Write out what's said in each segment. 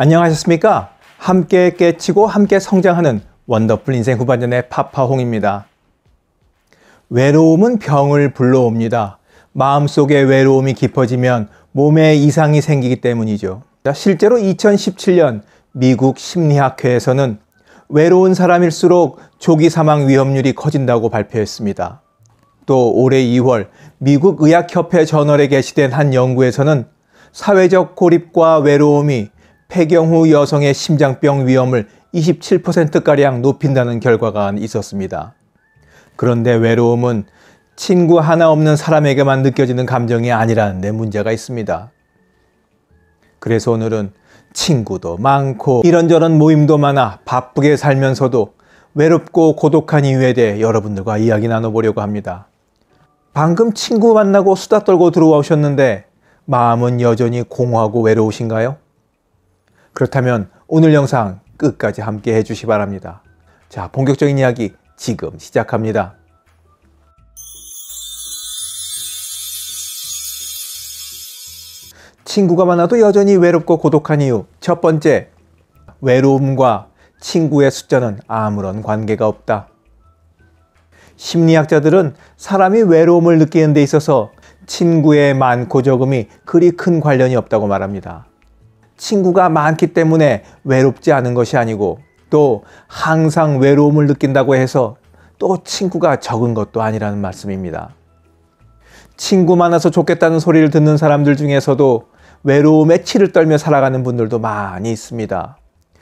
안녕하셨습니까? 함께 깨치고 함께 성장하는 원더풀 인생 후반전의 파파홍입니다. 외로움은 병을 불러옵니다. 마음속의 외로움이 깊어지면 몸에 이상이 생기기 때문이죠. 실제로 2017년 미국 심리학회에서는 외로운 사람일수록 조기 사망 위험률이 커진다고 발표했습니다. 또 올해 2월 미국 의학협회 저널에 게시된 한 연구에서는 사회적 고립과 외로움이 폐경 후 여성의 심장병 위험을 27%가량 높인다는 결과가 있었습니다. 그런데 외로움은 친구 하나 없는 사람에게만 느껴지는 감정이 아니라는 데 문제가 있습니다. 그래서 오늘은 친구도 많고 이런저런 모임도 많아 바쁘게 살면서도 외롭고 고독한 이유에 대해 여러분들과 이야기 나눠보려고 합니다. 방금 친구 만나고 수다 떨고 들어오셨는데 마음은 여전히 공허하고 외로우신가요? 그렇다면 오늘 영상 끝까지 함께 해주시 바랍니다. 자, 본격적인 이야기 지금 시작합니다. 친구가 많아도 여전히 외롭고 고독한 이유 첫 번째, 외로움과 친구의 숫자는 아무런 관계가 없다. 심리학자들은 사람이 외로움을 느끼는 데 있어서 친구의 많고 적음이 그리 큰 관련이 없다고 말합니다. 친구가 많기 때문에 외롭지 않은 것이 아니고 또 항상 외로움을 느낀다고 해서 또 친구가 적은 것도 아니라는 말씀입니다. 친구 많아서 좋겠다는 소리를 듣는 사람들 중에서도 외로움에 치를 떨며 살아가는 분들도 많이 있습니다.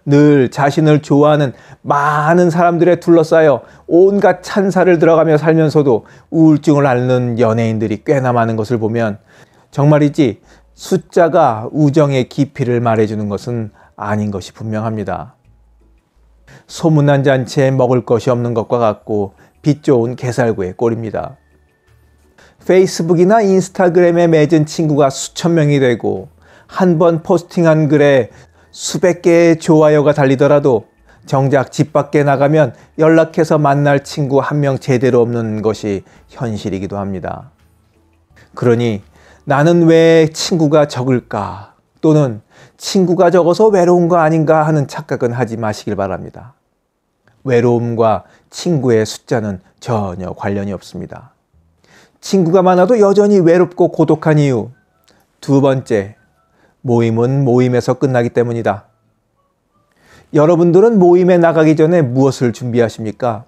늘 자신을 좋아하는 많은 사람들에 둘러싸여 온갖 찬사를 들어가며 살면서도 우울증을 앓는 연예인들이 꽤나 많은 것을 보면 정말이지 숫자가 우정의 깊이를 말해주는 것은 아닌 것이 분명합니다. 소문난 잔치에 먹을 것이 없는 것과 같고 빛 좋은 개살구의 꼴입니다. 페이스북이나 인스타그램에 맺은 친구가 수천 명이 되고 한 번 포스팅한 글에 수백 개의 좋아요가 달리더라도 정작 집 밖에 나가면 연락해서 만날 친구 한 명 제대로 없는 것이 현실이기도 합니다. 그러니 나는 왜 친구가 적을까? 또는 친구가 적어서 외로운 거 아닌가 하는 착각은 하지 마시길 바랍니다. 외로움과 친구의 숫자는 전혀 관련이 없습니다. 친구가 많아도 여전히 외롭고 고독한 이유. 두 번째, 모임은 모임에서 끝나기 때문이다. 여러분들은 모임에 나가기 전에 무엇을 준비하십니까?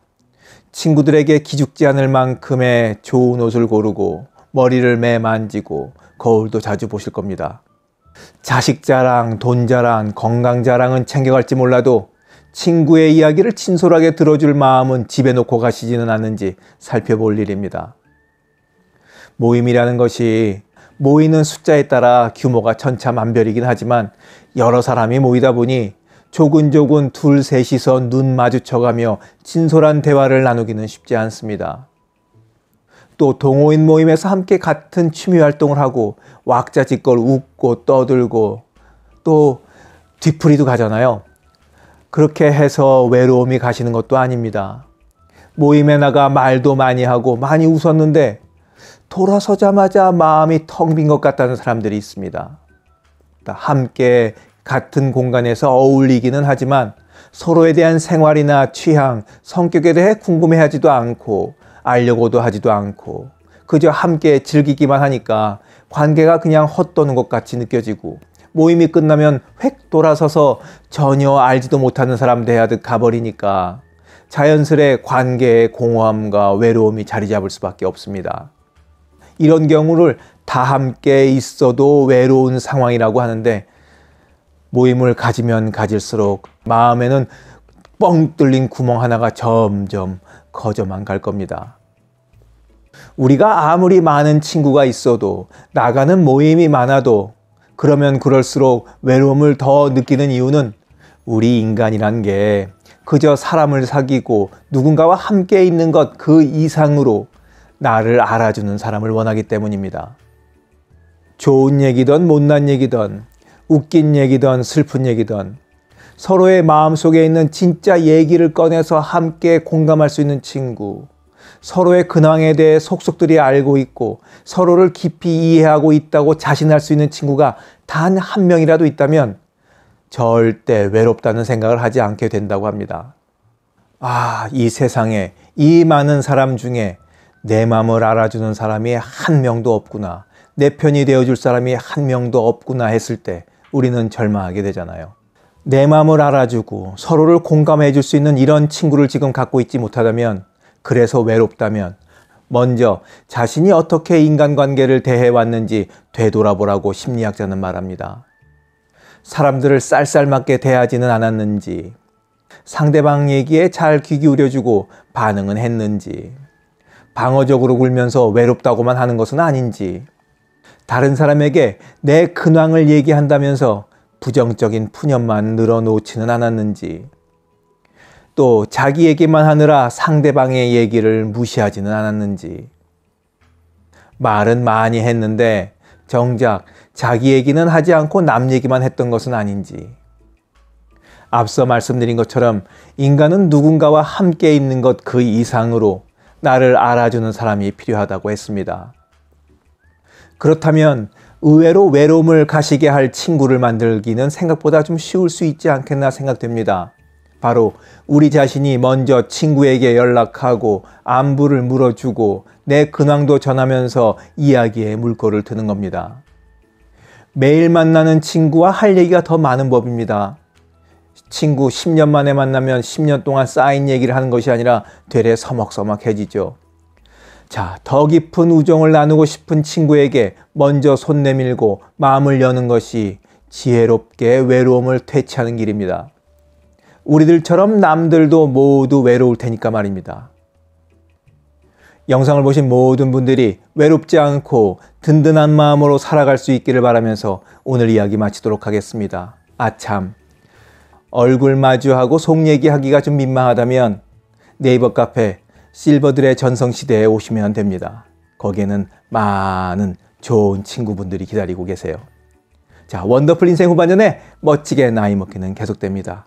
친구들에게 기죽지 않을 만큼의 좋은 옷을 고르고 머리를 매 만지고 거울도 자주 보실 겁니다. 자식 자랑, 돈 자랑, 건강 자랑은 챙겨갈지 몰라도 친구의 이야기를 친솔하게 들어줄 마음은 집에 놓고 가시지는 않는지 살펴볼 일입니다. 모임이라는 것이 모이는 숫자에 따라 규모가 천차만별이긴 하지만 여러 사람이 모이다 보니 조근조근 둘 셋이서 눈 마주쳐가며 친솔한 대화를 나누기는 쉽지 않습니다. 또 동호인 모임에서 함께 같은 취미 활동을 하고 왁자지껄 웃고 떠들고 또 뒤풀이도 가잖아요. 그렇게 해서 외로움이 가시는 것도 아닙니다. 모임에 나가 말도 많이 하고 많이 웃었는데 돌아서자마자 마음이 텅 빈 것 같다는 사람들이 있습니다. 함께 같은 공간에서 어울리기는 하지만 서로에 대한 생활이나 취향, 성격에 대해 궁금해하지도 않고 알려고도 하지도 않고 그저 함께 즐기기만 하니까 관계가 그냥 헛도는 것 같이 느껴지고 모임이 끝나면 획 돌아서서 전혀 알지도 못하는 사람 대하듯 가버리니까 자연스레 관계의 공허함과 외로움이 자리 잡을 수밖에 없습니다. 이런 경우를 다 함께 있어도 외로운 상황이라고 하는데 모임을 가지면 가질수록 마음에는 뻥 뚫린 구멍 하나가 점점 커져만 갈 겁니다. 우리가 아무리 많은 친구가 있어도 나가는 모임이 많아도 그러면 그럴수록 외로움을 더 느끼는 이유는 우리 인간이란 게 그저 사람을 사귀고 누군가와 함께 있는 것 그 이상으로 나를 알아주는 사람을 원하기 때문입니다. 좋은 얘기든 못난 얘기든 웃긴 얘기든 슬픈 얘기든 서로의 마음속에 있는 진짜 얘기를 꺼내서 함께 공감할 수 있는 친구 서로의 근황에 대해 속속들이 알고 있고 서로를 깊이 이해하고 있다고 자신할 수 있는 친구가 단 한 명이라도 있다면 절대 외롭다는 생각을 하지 않게 된다고 합니다. 아, 이 세상에 이 많은 사람 중에 내 마음을 알아주는 사람이 한 명도 없구나. 내 편이 되어줄 사람이 한 명도 없구나 했을 때 우리는 절망하게 되잖아요. 내 마음을 알아주고 서로를 공감해 줄 수 있는 이런 친구를 지금 갖고 있지 못하다면 그래서 외롭다면 먼저 자신이 어떻게 인간관계를 대해왔는지 되돌아보라고 심리학자는 말합니다. 사람들을 쌀쌀맞게 대하지는 않았는지, 상대방 얘기에 잘 귀 기울여주고 반응은 했는지, 방어적으로 굴면서 외롭다고만 하는 것은 아닌지, 다른 사람에게 내 근황을 얘기한다면서 부정적인 푸념만 늘어놓지는 않았는지, 또 자기 얘기만 하느라 상대방의 얘기를 무시하지는 않았는지. 말은 많이 했는데 정작 자기 얘기는 하지 않고 남 얘기만 했던 것은 아닌지. 앞서 말씀드린 것처럼 인간은 누군가와 함께 있는 것 그 이상으로 나를 알아주는 사람이 필요하다고 했습니다. 그렇다면 의외로 외로움을 가시게 할 친구를 만들기는 생각보다 좀 쉬울 수 있지 않겠나 생각됩니다. 바로 우리 자신이 먼저 친구에게 연락하고 안부를 물어주고 내 근황도 전하면서 이야기의 물꼬를 트는 겁니다. 매일 만나는 친구와 할 얘기가 더 많은 법입니다. 친구 10년 만에 만나면 10년 동안 쌓인 얘기를 하는 것이 아니라 되레 서먹서먹해지죠. 자, 더 깊은 우정을 나누고 싶은 친구에게 먼저 손 내밀고 마음을 여는 것이 지혜롭게 외로움을 퇴치하는 길입니다. 우리들처럼 남들도 모두 외로울 테니까 말입니다. 영상을 보신 모든 분들이 외롭지 않고 든든한 마음으로 살아갈 수 있기를 바라면서 오늘 이야기 마치도록 하겠습니다. 아참. 얼굴 마주하고 속 얘기하기가 좀 민망하다면 네이버 카페 실버들의 전성시대에 오시면 됩니다. 거기에는 많은 좋은 친구분들이 기다리고 계세요. 자, 원더풀 인생 후반전에 멋지게 나이 먹기는 계속됩니다.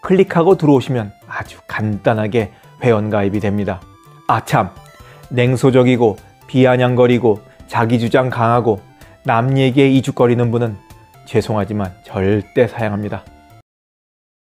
클릭하고 들어오시면 아주 간단하게 회원가입이 됩니다. 아참! 냉소적이고 비아냥거리고 자기주장 강하고 남 얘기에 이죽거리는 분은 죄송하지만 절대 사양합니다.